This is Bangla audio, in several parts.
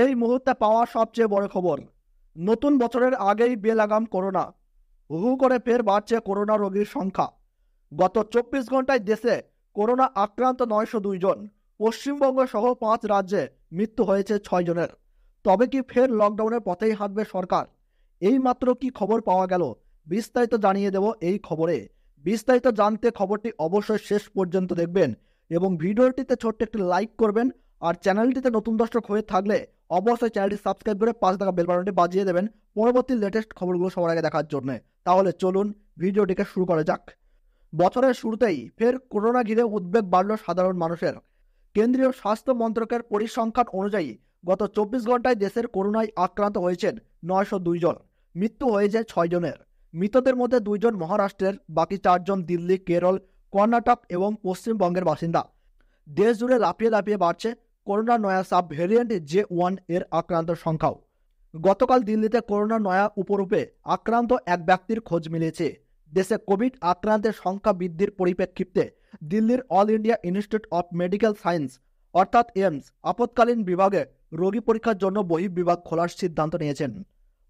এই মুহূর্তে পাওয়া সবচেয়ে বড় খবর নতুন বছরের আগেই বেলাগাম করোনা হু করে ফের বাড়ছে করোনা রোগীর সংখ্যা গত চব্বিশ ঘন্টায় দেশে করোনা আক্রান্ত নয়শো জন পশ্চিমবঙ্গ সহ পাঁচ রাজ্যে মৃত্যু হয়েছে ছয় জনের তবে কি ফের লকডাউনের পথেই হাঁটবে সরকার এই মাত্র কি খবর পাওয়া গেল বিস্তারিত জানিয়ে দেব এই খবরে বিস্তারিত জানতে খবরটি অবশ্যই শেষ পর্যন্ত দেখবেন এবং ভিডিওটিতে ছোট্ট একটি লাইক করবেন আর চ্যানেলটিতে নতুন দর্শক হয়ে থাকলে অবশ্যই চ্যানেলটি সাবস্ক্রাইব করে পাঁচ টাকা বেল বাটনটি বাজিয়ে দেবেন পরবর্তী লেটেস্ট খবরগুলো সবার আগে দেখার জন্য তাহলে চলুন ভিডিওটিকে শুরু করা যাক বছরের শুরুতেই ফের করোনা ঘিরে উদ্বেগ বাড়ল সাধারণ মানুষের কেন্দ্রীয় স্বাস্থ্য মন্ত্রকের পরিসংখ্যান অনুযায়ী গত চব্বিশ ঘন্টায় দেশের করোনায় আক্রান্ত হয়েছেন নয়শো জন মৃত্যু হয়েছে ছয় জনের মৃতদের মধ্যে দুইজন মহারাষ্ট্রের বাকি চারজন দিল্লি কেরল কর্ণাটক এবং পশ্চিমবঙ্গের বাসিন্দা দেশ জুড়ে লাফিয়ে লাফিয়ে বাড়ছে করোনা নয়া সাব ভ্যারিয়েন্ট জে ওয়ান এর আক্রান্ত সংখ্যাও গতকাল দিল্লিতে করোনা নয়া উপরূপে আক্রান্ত এক ব্যক্তির খোঁজ মিলেছে দেশে কোভিড আক্রান্তের সংখ্যা বৃদ্ধির পরিপ্রেক্ষিতে দিল্লির All India Institute of Medical Science অর্থাৎ এমস আপৎকালীন বিভাগে রোগী পরীক্ষার জন্য বিভাগ খোলার সিদ্ধান্ত নিয়েছেন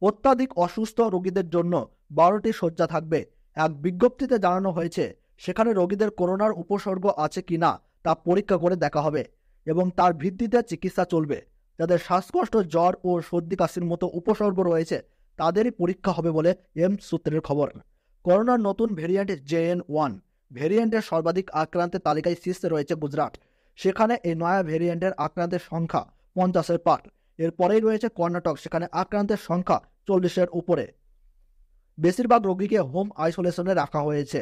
অত্যাধিক অসুস্থ রোগীদের জন্য বারোটি শয্যা থাকবে এক বিজ্ঞপ্তিতে জানানো হয়েছে সেখানে রোগীদের করোনার উপসর্গ আছে কি না তা পরীক্ষা করে দেখা হবে এবং তার ভিত্তিতে চিকিৎসা চলবে যাদের শ্বাসকষ্ট জ্বর ও সর্দি কাশির মতো উপসর্গ রয়েছে তাদেরই পরীক্ষা হবে বলে এম সূত্রের খবর করোনার নতুন ভেরিয়েন্ট জে এন ওয়ান ভেরিয়েন্টের সর্বাধিক আক্রান্তের তালিকায় শীর্ষে রয়েছে গুজরাট সেখানে এই নয়া ভেরিয়েন্টের আক্রান্তের সংখ্যা পঞ্চাশের পার এরপরেই রয়েছে কর্ণাটক সেখানে আক্রান্তের সংখ্যা চল্লিশের উপরে বেশিরভাগ রোগীকে হোম আইসোলেশনে রাখা হয়েছে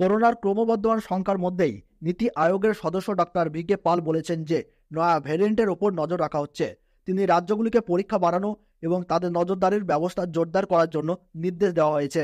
করোনার ক্রমবর্ধমান সংখ্যার মধ্যেই নীতি আয়োগের সদস্য ডাক্তার ভি কে পাল বলেছেন যে নয়া ভ্যারিয়েন্টের ওপর নজর রাখা হচ্ছে তিনি রাজ্যগুলিকে পরীক্ষা বাড়ানো এবং তাদের নজরদারির ব্যবস্থা জোরদার করার জন্য নির্দেশ দেওয়া হয়েছে